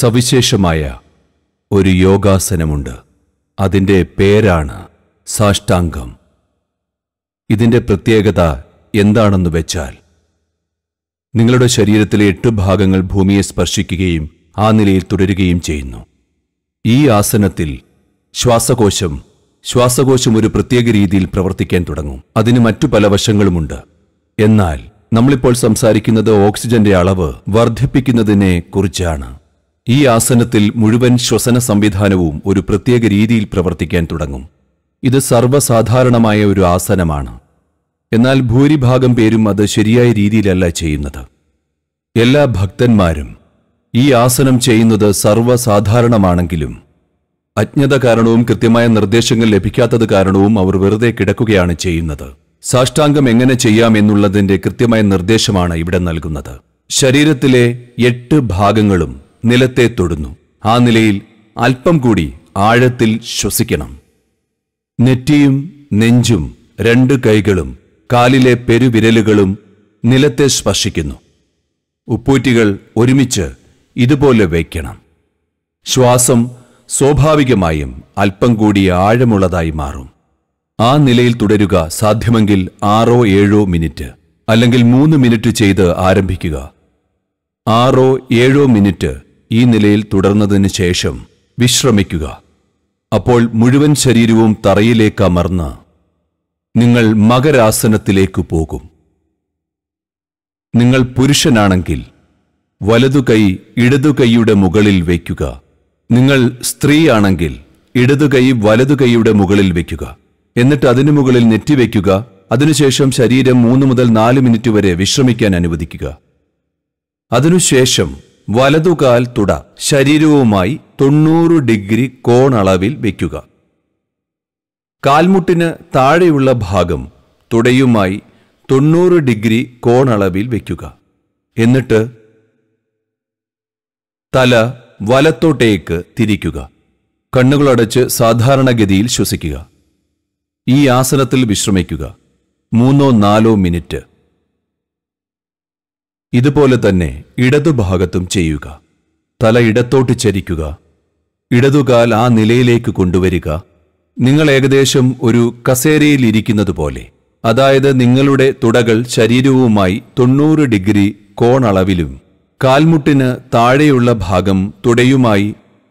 സവിശേഷമായ ഒരു യോഗാസനമുണ്ട് അതിൻ്റെ പേരാണ് സാഷ്ടാംഗം ഇതിൻ്റെ പ്രത്യേകത എന്താണെന്ന് വെച്ചാൽ നിങ്ങളുടെ ശരീരത്തിലെ എട്ട് ഭാഗങ്ങൾ ഭൂമിയെ സ്പർശിക്കുകയും ആ നിലയിൽ തുടരുകയും ചെയ്യുന്നു ഈ ആസനത്തിൽ ശ്വാസകോശം ശ്വാസകോശം ഒരു പ്രത്യേക രീതിയിൽ പ്രവർത്തിക്കാൻ തുടങ്ങും അതിന് മറ്റു പല വശങ്ങളുമുണ്ട് എന്നാൽ നമ്മളിപ്പോൾ സംസാരിക്കുന്നത് ഓക്സിജന്റെ അളവ് വർദ്ധിപ്പിക്കുന്നതിനെ കുറിച്ചാണ് ഈ ആസനത്തിൽ മുഴുവൻ ശ്വസന സംവിധാനവും ഒരു പ്രത്യേക രീതിയിൽ പ്രവർത്തിക്കാൻ തുടങ്ങും ഇത് സർവ്വസാധാരണമായ ഒരു ആസനമാണ് എന്നാൽ ഭൂരിഭാഗം പേരും അത് ശരിയായ രീതിയിലല്ല ചെയ്യുന്നത് എല്ലാ ഭക്തന്മാരും ഈ ആസനം ചെയ്യുന്നത് സർവ്വസാധാരണമാണെങ്കിലും അജ്ഞത കാരണവും കൃത്യമായ നിർദ്ദേശങ്ങൾ ലഭിക്കാത്തത് കാരണവും അവർ വെറുതെ കിടക്കുകയാണ് ചെയ്യുന്നത് സാഷ്ടാംഗം എങ്ങനെ ചെയ്യാം എന്നുള്ളതിന്റെ കൃത്യമായ നിർദ്ദേശമാണ് ഇവിടെ നൽകുന്നത് ശരീരത്തിലെ എട്ട് ഭാഗങ്ങളും നിലത്തെ തൊടുന്നു ആ നിലയിൽ അല്പം കൂടി ആഴത്തിൽ ശ്വസിക്കണം നെറ്റിയും നെഞ്ചും രണ്ട് കൈകളും കാലിലെ പെരുവിരലുകളും നിലത്തെ സ്പർശിക്കുന്നു ഉപ്പൂറ്റികൾ ഒരുമിച്ച് ഇതുപോലെ വയ്ക്കണം ശ്വാസം സ്വാഭാവികമായും അല്പം കൂടി ആഴമുള്ളതായി മാറും ആ നിലയിൽ തുടരുക സാധ്യമെങ്കിൽ ആറോ ഏഴോ മിനിറ്റ് അല്ലെങ്കിൽ മൂന്ന് മിനിറ്റ് ചെയ്ത് ആരംഭിക്കുക ആറോ ഏഴോ മിനിറ്റ് ഈ നിലയിൽ തുടർന്നതിന് ശേഷം വിശ്രമിക്കുക അപ്പോൾ മുഴുവൻ ശരീരവും തറയിലേക്ക് അമർന്ന് നിങ്ങൾ മകരാസനത്തിലേക്ക് പോകും നിങ്ങൾ പുരുഷനാണെങ്കിൽ വലതുകൈ ഇടതുകൈയുടെ മുകളിൽ വയ്ക്കുക നിങ്ങൾ സ്ത്രീയാണെങ്കിൽ ഇടതുകൈ വലതുകൈയുടെ മുകളിൽ വയ്ക്കുക എന്നിട്ട് അതിനു മുകളിൽ നെറ്റിവെക്കുക അതിനുശേഷം ശരീരം മൂന്ന് മുതൽ നാല് മിനിറ്റ് വരെ വിശ്രമിക്കാൻ അനുവദിക്കുക അതിനുശേഷം വലതുകാൽ തുട ശരീരവുമായി തൊണ്ണൂറ് ഡിഗ്രി കോണളവിൽ വയ്ക്കുക കാൽമുട്ടിന് താഴെയുള്ള ഭാഗം തുടയുമായി തൊണ്ണൂറ് ഡിഗ്രി കോണളവിൽ വയ്ക്കുക എന്നിട്ട് തല വലത്തോട്ടേക്ക് തിരിക്കുക കണ്ണുകളടച്ച് സാധാരണഗതിയിൽ ശ്വസിക്കുക ഈ ആസനത്തിൽ വിശ്രമിക്കുക മൂന്നോ നാലോ മിനിറ്റ് ഇതുപോലെ തന്നെ ഇടതുഭാഗത്തും ചെയ്യുക തല ഇടത്തോട്ട് ചരിക്കുക ഇടതുകാൽ ആ നിലയിലേക്ക് കൊണ്ടുവരിക നിങ്ങൾ ഏകദേശം ഒരു കസേരയിൽ ഇരിക്കുന്നതുപോലെ അതായത് നിങ്ങളുടെ തുടകൾ ശരീരവുമായി തൊണ്ണൂറ് ഡിഗ്രി കോണളവിലും കാൽമുട്ടിന് താഴെയുള്ള ഭാഗം തുടയുമായി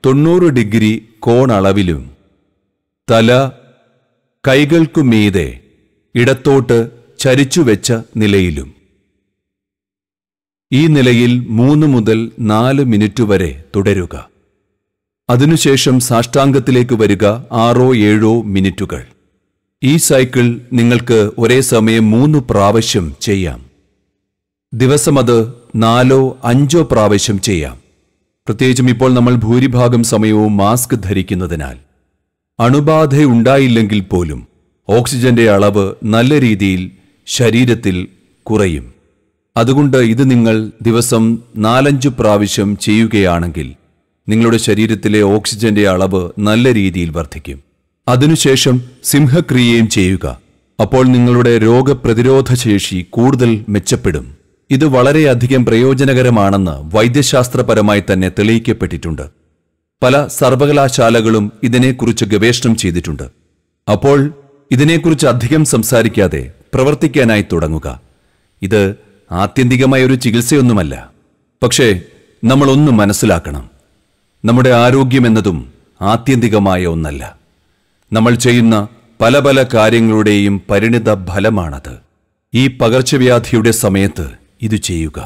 തൊണ്ണൂറ് ഡിഗ്രി കോണളവിലും തല കൈകൾക്കു മീതെ ഇടത്തോട്ട് ചരിച്ചുവെച്ച നിലയിലും ഈ നിലയിൽ മൂന്ന് മുതൽ നാല് മിനിറ്റ് വരെ തുടരുക അതിനുശേഷം സാഷ്ടാംഗത്തിലേക്ക് വരിക ആറോ ഏഴോ മിനിറ്റുകൾ ഈ സൈക്കിൾ നിങ്ങൾക്ക് ഒരേ സമയം മൂന്ന് പ്രാവശ്യം ചെയ്യാം ദിവസം അത് നാലോ അഞ്ചോ പ്രാവശ്യം ചെയ്യാം പ്രത്യേകിച്ചും ഇപ്പോൾ നമ്മൾ ഭൂരിഭാഗം സമയവും മാസ്ക് ധരിക്കുന്നതിനാൽ അണുബാധയുണ്ടായില്ലെങ്കിൽ പോലും ഓക്സിജന്റെ അളവ് നല്ല രീതിയിൽ ശരീരത്തിൽ കുറയും അതുകൊണ്ട് ഇത് നിങ്ങൾ ദിവസം നാലഞ്ച് പ്രാവശ്യം ചെയ്യുകയാണെങ്കിൽ നിങ്ങളുടെ ശരീരത്തിലെ ഓക്സിജന്റെ അളവ് നല്ല രീതിയിൽ വർദ്ധിക്കും അതിനുശേഷം സിംഹക്രിയയും ചെയ്യുക അപ്പോൾ നിങ്ങളുടെ രോഗപ്രതിരോധ ശേഷി കൂടുതൽ മെച്ചപ്പെടും ഇത് വളരെയധികം പ്രയോജനകരമാണെന്ന് വൈദ്യശാസ്ത്രപരമായി തന്നെ തെളിയിക്കപ്പെട്ടിട്ടുണ്ട് പല സർവകലാശാലകളും ഇതിനെക്കുറിച്ച് ഗവേഷണം ചെയ്തിട്ടുണ്ട് അപ്പോൾ ഇതിനെക്കുറിച്ച് അധികം സംസാരിക്കാതെ പ്രവർത്തിക്കാനായി തുടങ്ങുക ഇത് ആത്യന്തികമായ ഒരു ചികിത്സയൊന്നുമല്ല പക്ഷേ നമ്മൾ ഒന്ന് മനസ്സിലാക്കണം നമ്മുടെ ആരോഗ്യം എന്നതും ആത്യന്തികമായ ഒന്നല്ല നമ്മൾ ചെയ്യുന്ന പല പല കാര്യങ്ങളുടെയും പരിണിത ഫലമാണത് ഈ പകർച്ചവ്യാധിയുടെ സമയത്ത് ഇത് ചെയ്യുക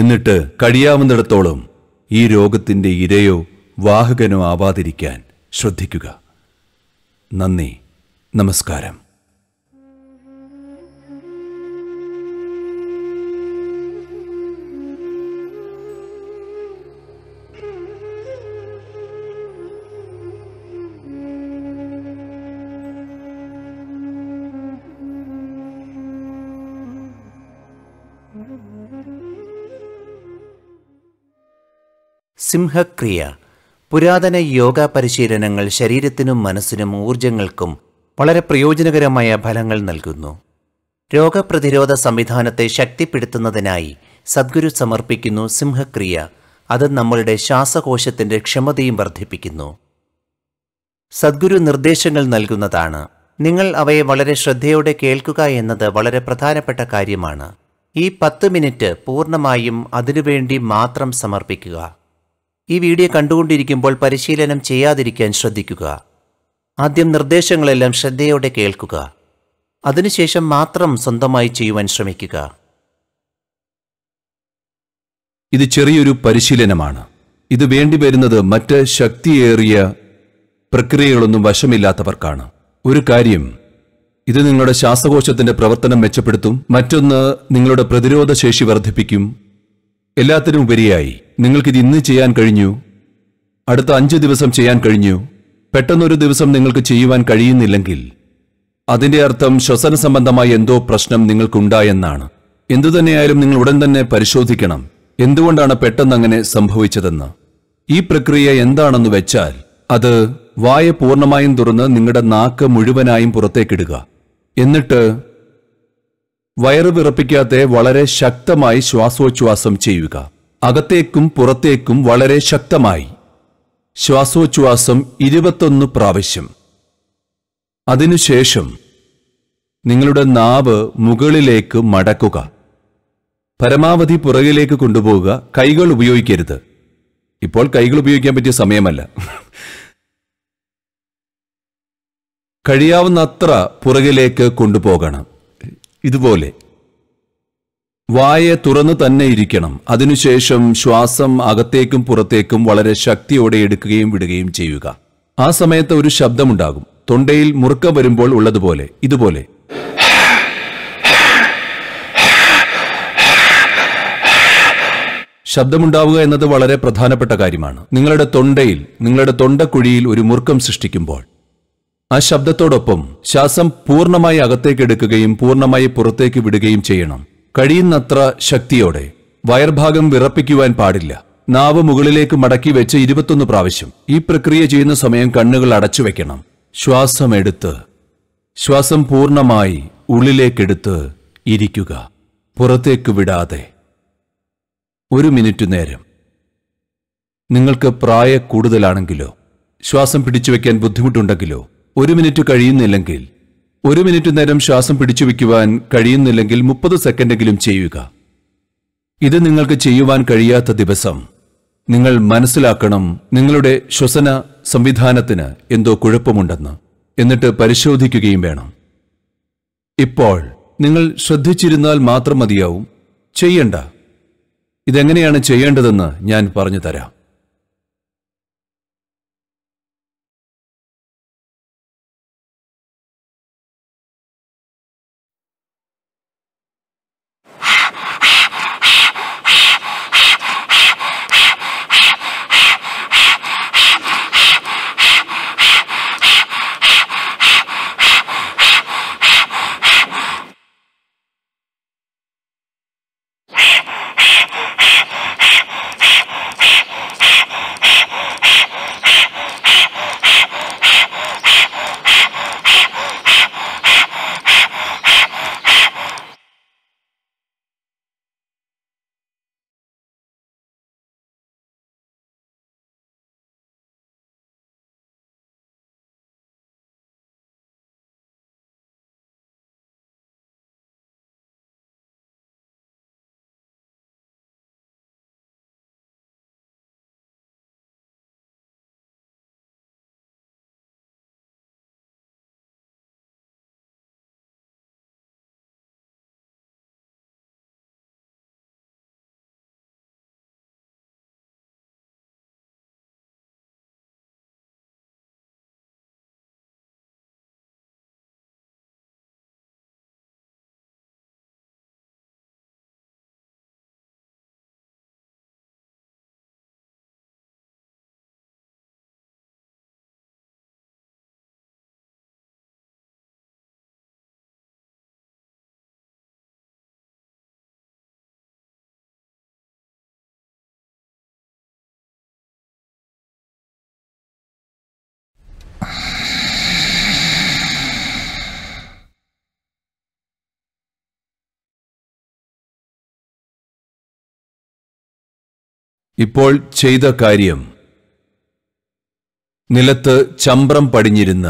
എന്നിട്ട് കഴിയാവുന്നിടത്തോളം ഈ രോഗത്തിൻ്റെ ഇരയോ വാഹകനോ ആവാതിരിക്കാൻ ശ്രദ്ധിക്കുക നന്ദി നമസ്കാരം സിംഹക്രിയ പുരാതന യോഗ പരിശീലനങ്ങൾ ശരീരത്തിനും മനസ്സിനും ഊർജങ്ങൾക്കും വളരെ പ്രയോജനകരമായ ഫലങ്ങൾ നൽകുന്നു രോഗപ്രതിരോധ സംവിധാനത്തെ ശക്തിപ്പെടുത്തുന്നതിനായി സദ്ഗുരു സമർപ്പിക്കുന്നു സിംഹക്രിയ അത് നമ്മളുടെ ശ്വാസകോശത്തിൻ്റെ ക്ഷമതയും വർദ്ധിപ്പിക്കുന്നു സദ്ഗുരു നിർദ്ദേശങ്ങൾ നൽകുന്നതാണ് നിങ്ങൾ അവയെ വളരെ ശ്രദ്ധയോടെ കേൾക്കുക എന്നത് വളരെ പ്രധാനപ്പെട്ട കാര്യമാണ് ഈ പത്ത് മിനിറ്റ് പൂർണ്ണമായും അതിനുവേണ്ടി മാത്രം സമർപ്പിക്കുക ഈ വീഡിയോ കണ്ടുകൊണ്ടിരിക്കുമ്പോൾ പരിശീലനം ചെയ്യാതിരിക്കാൻ ശ്രദ്ധിക്കുക ആദ്യം നിർദ്ദേശങ്ങളെല്ലാം ശ്രദ്ധയോടെ കേൾക്കുക അതിനുശേഷം മാത്രം സ്വന്തമായി ചെയ്യുവാൻ ശ്രമിക്കുക ഇത് ചെറിയൊരു പരിശീലനമാണ് ഇത് വേണ്ടിവരുന്നത് മറ്റ് ശക്തിയേറിയ പ്രക്രിയകളൊന്നും വശമില്ലാത്തവർക്കാണ് ഒരു കാര്യം ഇത് നിങ്ങളുടെ ശ്വാസകോശത്തിന്റെ പ്രവർത്തനം മെച്ചപ്പെടുത്തും മറ്റൊന്ന് നിങ്ങളുടെ പ്രതിരോധ ശേഷി വർദ്ധിപ്പിക്കും എല്ലാത്തിനും ഉപരിയായി നിങ്ങൾക്കിത് ഇന്ന് ചെയ്യാൻ കഴിഞ്ഞു അടുത്ത അഞ്ച് ദിവസം ചെയ്യാൻ കഴിഞ്ഞു പെട്ടെന്നൊരു ദിവസം നിങ്ങൾക്ക് ചെയ്യുവാൻ കഴിയുന്നില്ലെങ്കിൽ അതിന്റെ അർത്ഥം ശ്വസന സംബന്ധമായ എന്തോ പ്രശ്നം നിങ്ങൾക്കുണ്ടായെന്നാണ് എന്തുതന്നെയായാലും നിങ്ങൾ ഉടൻ തന്നെ പരിശോധിക്കണം എന്തുകൊണ്ടാണ് പെട്ടെന്ന് അങ്ങനെ സംഭവിച്ചതെന്ന് ഈ പ്രക്രിയ എന്താണെന്ന് വെച്ചാൽ അത് വായ പൂർണ്ണമായും തുറന്ന് നിങ്ങളുടെ നാക്ക് മുഴുവനായും പുറത്തേക്കിടുക എന്നിട്ട് വയറ് വിറപ്പിക്കാതെ വളരെ ശക്തമായി ശ്വാസോച്ഛ്വാസം ചെയ്യുക അകത്തേക്കും പുറത്തേക്കും വളരെ ശക്തമായി ശ്വാസോച്ഛ്വാസം ഇരുപത്തൊന്ന് പ്രാവശ്യം അതിനുശേഷം നിങ്ങളുടെ നാവ് മുകളിലേക്ക് മടക്കുക പരമാവധി പുറകിലേക്ക് കൊണ്ടുപോവുക കൈകൾ ഉപയോഗിക്കരുത് ഇപ്പോൾ കൈകൾ ഉപയോഗിക്കാൻ പറ്റിയ സമയമല്ല കഴിയാവുന്നത്ര പുറകിലേക്ക് കൊണ്ടുപോകണം ഇതുപോലെ വായ തുറന്നു തന്നെ ഇരിക്കണം അതിനുശേഷം ശ്വാസം അകത്തേക്കും പുറത്തേക്കും വളരെ ശക്തിയോടെ എടുക്കുകയും വിടുകയും ചെയ്യുക ആ സമയത്ത് ഒരു ശബ്ദമുണ്ടാകും തൊണ്ടയിൽ മുറുക്ക വരുമ്പോൾ ഉള്ളതുപോലെ ഇതുപോലെ ശബ്ദമുണ്ടാവുക എന്നത് വളരെ പ്രധാനപ്പെട്ട കാര്യമാണ് നിങ്ങളുടെ തൊണ്ടയിൽ നിങ്ങളുടെ തൊണ്ടക്കുഴിയിൽ ഒരു മുറുക്കം സൃഷ്ടിക്കുമ്പോൾ ആ ശബ്ദത്തോടൊപ്പം ശ്വാസം പൂർണ്ണമായി അകത്തേക്ക് എടുക്കുകയും പൂർണ്ണമായി പുറത്തേക്ക് വിടുകയും ചെയ്യണം കഴിയുന്നത്ര ശക്തിയോടെ വയർഭാഗം വിറപ്പിക്കുവാൻ പാടില്ല നാവ് മുകളിലേക്ക് മടക്കി വെച്ച് ഇരുപത്തൊന്ന് പ്രാവശ്യം ഈ പ്രക്രിയ ചെയ്യുന്ന സമയം കണ്ണുകൾ അടച്ചു വെക്കണം ശ്വാസമെടുത്ത് ശ്വാസം പൂർണ്ണമായി ഉള്ളിലേക്കെടുത്ത് ഇരിക്കുക പുറത്തേക്ക് വിടാതെ ഒരു മിനിറ്റ് നേരം നിങ്ങൾക്ക് പ്രായ കൂടുതലാണെങ്കിലോ ശ്വാസം പിടിച്ചു വയ്ക്കാൻ ബുദ്ധിമുട്ടുണ്ടെങ്കിലോ ഒരു മിനിറ്റ് കഴിയുന്നില്ലെങ്കിൽ ഒരു മിനിറ്റ് നേരം ശ്വാസം പിടിച്ചു വയ്ക്കുവാൻ കഴിയുന്നില്ലെങ്കിൽ മുപ്പത് സെക്കൻഡെങ്കിലും ചെയ്യുക ഇത് നിങ്ങൾക്ക് ചെയ്യുവാൻ കഴിയാത്ത ദിവസം നിങ്ങൾ മനസ്സിലാക്കണം നിങ്ങളുടെ ശ്വസന സംവിധാനത്തിന് എന്തോ കുഴപ്പമുണ്ടെന്ന് എന്നിട്ട് പരിശോധിക്കുകയും വേണം ഇപ്പോൾ നിങ്ങൾ ശ്രദ്ധിച്ചിരുന്നാൽ മാത്രം മതിയാവും ചെയ്യണ്ട ഇതെങ്ങനെയാണ് ചെയ്യേണ്ടതെന്ന് ഞാൻ പറഞ്ഞു തരാം ഇപ്പോൾ ചെയ്ത കാര്യം നിലത്ത് ചമ്പ്രം പടിഞ്ഞിരുന്ന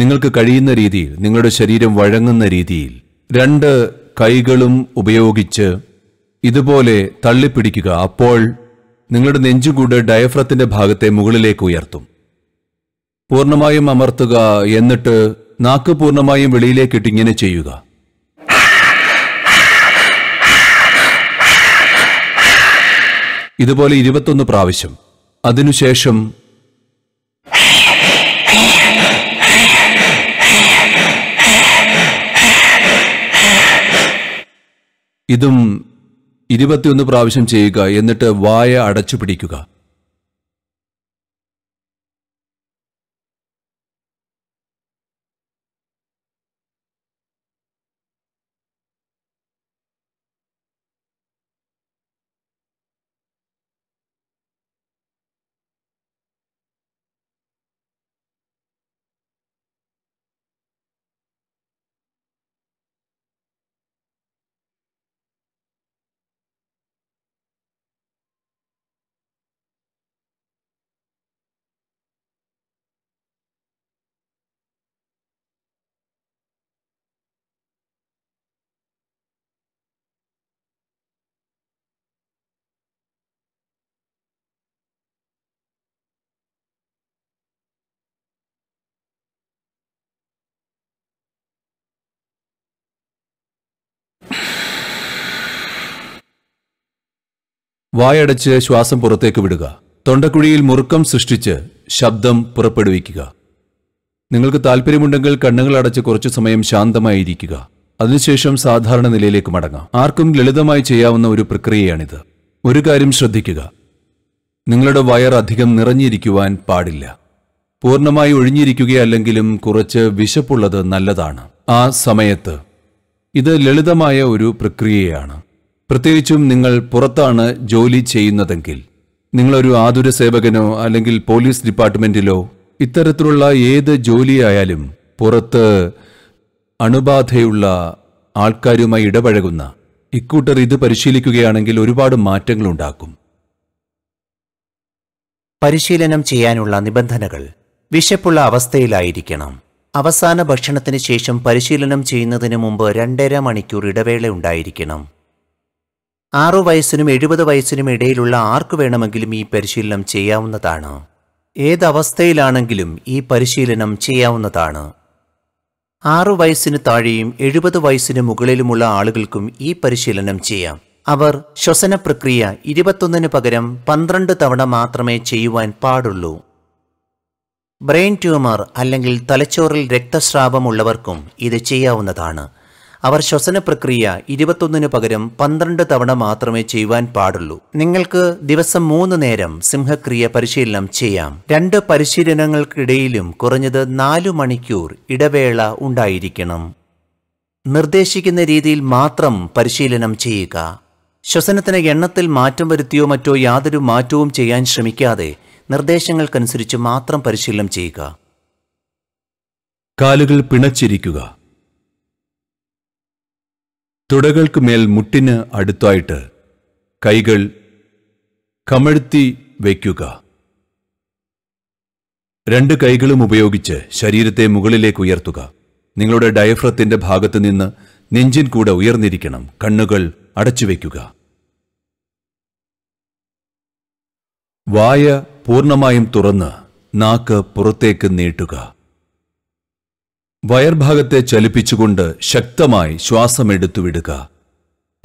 നിങ്ങൾക്ക് കഴിയുന്ന രീതിയിൽ നിങ്ങളുടെ ശരീരം വഴങ്ങുന്ന രീതിയിൽ രണ്ട് കൈകളും ഉപയോഗിച്ച് ഇതുപോലെ തള്ളിപ്പിടിക്കുക അപ്പോൾ നിങ്ങളുടെ നെഞ്ചുകൂട് ഡയഫ്രത്തിന്റെ ഭാഗത്തെ മുകളിലേക്ക് ഉയർത്തും പൂർണ്ണമായും അമർത്തുക എന്നിട്ട് നാക്ക് പൂർണ്ണമായും വെളിയിലേക്കിട്ട് ഇങ്ങനെ ചെയ്യുക ഇതുപോലെ ഇരുപത്തൊന്ന് പ്രാവശ്യം അതിനുശേഷം ഇതും ഇരുപത്തിയൊന്ന് പ്രാവശ്യം ചെയ്യുക എന്നിട്ട് വായ അടച്ചു പിടിക്കുക വായടച്ച് ശ്വാസം പുറത്തേക്ക് വിടുക തൊണ്ടക്കുഴിയിൽ മുറുക്കം സൃഷ്ടിച്ച് ശബ്ദം പുറപ്പെടുവിക്കുക നിങ്ങൾക്ക് താല്പര്യമുണ്ടെങ്കിൽ കണ്ണുകൾ അടച്ച് കുറച്ചു സമയം ശാന്തമായിരിക്കുക അതിനുശേഷം സാധാരണ നിലയിലേക്ക് മടങ്ങാം ആർക്കും ലളിതമായി ചെയ്യാവുന്ന ഒരു പ്രക്രിയയാണിത് ഒരു കാര്യം ശ്രദ്ധിക്കുക നിങ്ങളുടെ വയർ അധികം നിറഞ്ഞിരിക്കുവാൻ പാടില്ല പൂർണ്ണമായി ഒഴിഞ്ഞിരിക്കുകയല്ലെങ്കിലും കുറച്ച് വിശപ്പുള്ളത് നല്ലതാണ് ആ സമയത്ത് ഇത് ലളിതമായ ഒരു പ്രക്രിയയാണ് പ്രത്യേകിച്ചും നിങ്ങൾ പുറത്താണ് ജോലി ചെയ്യുന്നതെങ്കിൽ നിങ്ങളൊരു ആതുര സേവകനോ അല്ലെങ്കിൽ പോലീസ് ഡിപ്പാർട്ട്മെന്റിലോ ഇത്തരത്തിലുള്ള ഏത് ജോലിയായാലും പുറത്ത് അണുബാധയുള്ള ആൾക്കാരുമായി ഇടപഴകുന്ന ഇക്കൂട്ടർ ഇത് പരിശീലിക്കുകയാണെങ്കിൽ ഒരുപാട് മാറ്റങ്ങളുണ്ടാക്കും പരിശീലനം ചെയ്യാനുള്ള നിബന്ധനകൾ വിശപ്പുള്ള അവസ്ഥയിലായിരിക്കണം അവസാന ഭക്ഷണത്തിന് ശേഷം പരിശീലനം ചെയ്യുന്നതിന് മുമ്പ് രണ്ടര മണിക്കൂർ ഇടവേള ഉണ്ടായിരിക്കണം ആറു വയസ്സിനും എഴുപത് വയസ്സിനും ഇടയിലുള്ള ആർക്കു വേണമെങ്കിലും ഈ പരിശീലനം ചെയ്യാവുന്നതാണ് ഏതവസ്ഥയിലാണെങ്കിലും ഈ പരിശീലനം ചെയ്യാവുന്നതാണ് ആറു വയസ്സിന് താഴെയും എഴുപത് വയസ്സിന് മുകളിലുമുള്ള ആളുകൾക്കും ഈ പരിശീലനം ചെയ്യാം അവർ ശ്വസന പ്രക്രിയ ഇരുപത്തൊന്നിന് പകരം പന്ത്രണ്ട് തവണ മാത്രമേ ചെയ്യുവാൻ പാടുള്ളൂ ബ്രെയിൻ ട്യൂമർ അല്ലെങ്കിൽ തലച്ചോറിൽ രക്തസ്രാവമുള്ളവർക്കും ഇത് ചെയ്യാവുന്നതാണ് അവർ ശ്വസന പ്രക്രിയ ഇരുപത്തൊന്നിന് പകരം പന്ത്രണ്ട് തവണ മാത്രമേ ചെയ്യുവാൻ പാടുള്ളൂ നിങ്ങൾക്ക് ദിവസം മൂന്ന് നേരം സിംഹക്രിയ പരിശീലനം ചെയ്യാം രണ്ട് പരിശീലനങ്ങൾക്കിടയിലും കുറഞ്ഞത് നാലു മണിക്കൂർ ഇടവേള ഉണ്ടായിരിക്കണം നിർദ്ദേശിക്കുന്ന രീതിയിൽ മാത്രം പരിശീലനം ചെയ്യുക ശ്വസനത്തിന് എണ്ണത്തിൽ മാറ്റം വരുത്തിയോ മറ്റോ യാതൊരു മാറ്റവും ചെയ്യാൻ ശ്രമിക്കാതെ നിർദ്ദേശങ്ങൾക്കനുസരിച്ച് മാത്രം പരിശീലനം ചെയ്യുക കാലുകൾ പിണച്ചിരിക്കുക തുടകൾക്ക് മേൽ മുട്ടിന് അടുത്തായിട്ട് കൈകൾ കമഴ്ത്തി വയ്ക്കുക രണ്ട് കൈകളും ഉപയോഗിച്ച് ശരീരത്തെ മുകളിലേക്ക് ഉയർത്തുക നിങ്ങളുടെ ഡയഫ്രത്തിന്റെ ഭാഗത്ത് നിന്ന് നെഞ്ചിൻ കൂടെ ഉയർന്നിരിക്കണം കണ്ണുകൾ അടച്ചു വയ്ക്കുക വായ പൂർണ്ണമായും തുറന്ന് നാക്ക് പുറത്തേക്ക് നീട്ടുക വയർഭാഗത്തെ ചലിപ്പിച്ചുകൊണ്ട് ശക്തമായി ശ്വാസമെടുത്തുവിടുക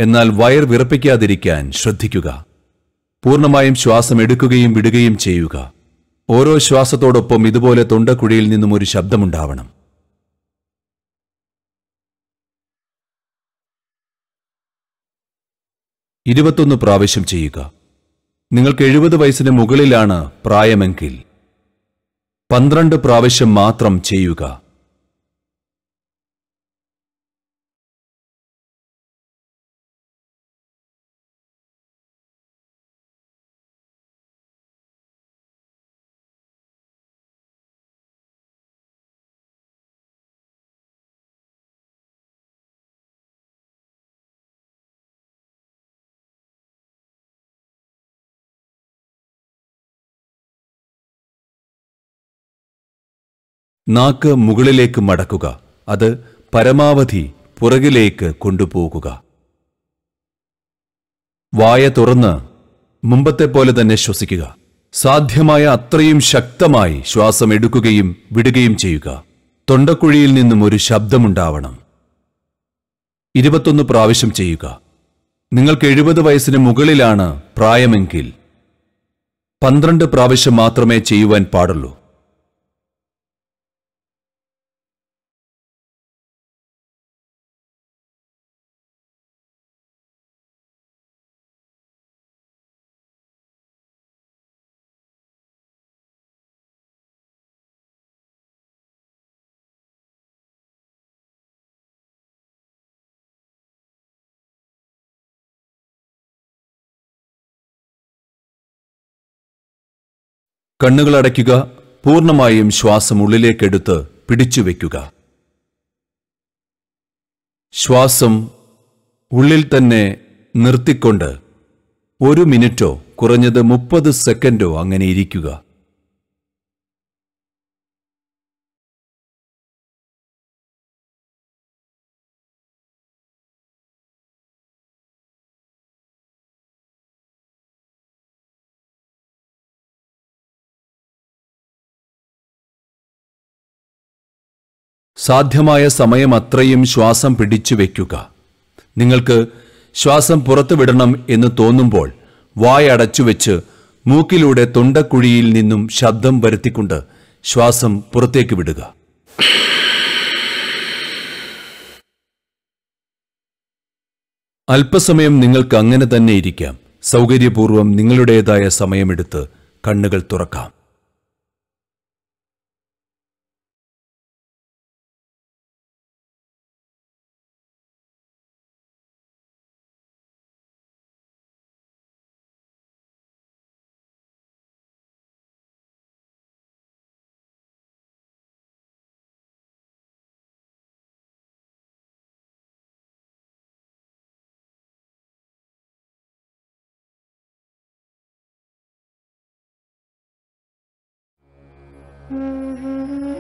എന്നാൽ വയർ വിറപ്പിക്കാതിരിക്കാൻ ശ്രദ്ധിക്കുക പൂർണ്ണമായും ശ്വാസം എടുക്കുകയും വിടുകയും ചെയ്യുക ഓരോ ശ്വാസത്തോടൊപ്പം ഇതുപോലെ തൊണ്ടക്കുഴിയിൽ നിന്നും ഒരു ശബ്ദമുണ്ടാവണം ഇരുപത്തൊന്ന് പ്രാവശ്യം ചെയ്യുക നിങ്ങൾക്ക് എഴുപത് വയസ്സിന് മുകളിലാണ് പ്രായമെങ്കിൽ പന്ത്രണ്ട് പ്രാവശ്യം മാത്രം ചെയ്യുക നാക്ക് മുകളിലേക്ക് മടക്കുക അത് പരമാവധി പുറകിലേക്ക് കൊണ്ടുപോകുക വായ തുറന്ന് മുമ്പത്തെ പോലെ തന്നെ ശ്വസിക്കുക സാധ്യമായ അത്രയും ശക്തമായി ശ്വാസം എടുക്കുകയും വിടുകയും ചെയ്യുക തൊണ്ടക്കുഴിയിൽ നിന്നും ഒരു ശബ്ദമുണ്ടാവണം ഇരുപത്തൊന്ന് പ്രാവശ്യം ചെയ്യുക നിങ്ങൾക്ക് എഴുപത് വയസ്സിന് മുകളിലാണ് പ്രായമെങ്കിൽ പന്ത്രണ്ട് പ്രാവശ്യം മാത്രമേ ചെയ്യുവാൻ പാടുള്ളൂ കണ്ണുകളടയ്ക്കുക പൂർണ്ണമായും ശ്വാസം ഉള്ളിലേക്കെടുത്ത് പിടിച്ചു വയ്ക്കുക ശ്വാസം ഉള്ളിൽ തന്നെ നിർത്തിക്കൊണ്ട് ഒരു മിനിറ്റോ കുറഞ്ഞത് മുപ്പത് സെക്കൻഡോ അങ്ങനെ ഇരിക്കുക സാധ്യമായ സമയമത്രയും ശ്വാസം പിടിച്ചു വയ്ക്കുക നിങ്ങൾക്ക് ശ്വാസം പുറത്തുവിടണം എന്ന് തോന്നുമ്പോൾ വായടച്ചു വെച്ച് മൂക്കിലൂടെ തൊണ്ടക്കുഴിയിൽ നിന്നും ശബ്ദം വരുത്തിക്കൊണ്ട് ശ്വാസം പുറത്തേക്ക് വിടുക അല്പസമയം നിങ്ങൾക്ക് അങ്ങനെ തന്നെ ഇരിക്കാം സൗകര്യപൂർവ്വം നിങ്ങളുടേതായ സമയമെടുത്ത് കണ്ണുകൾ തുറക്കാം Mm-hmm.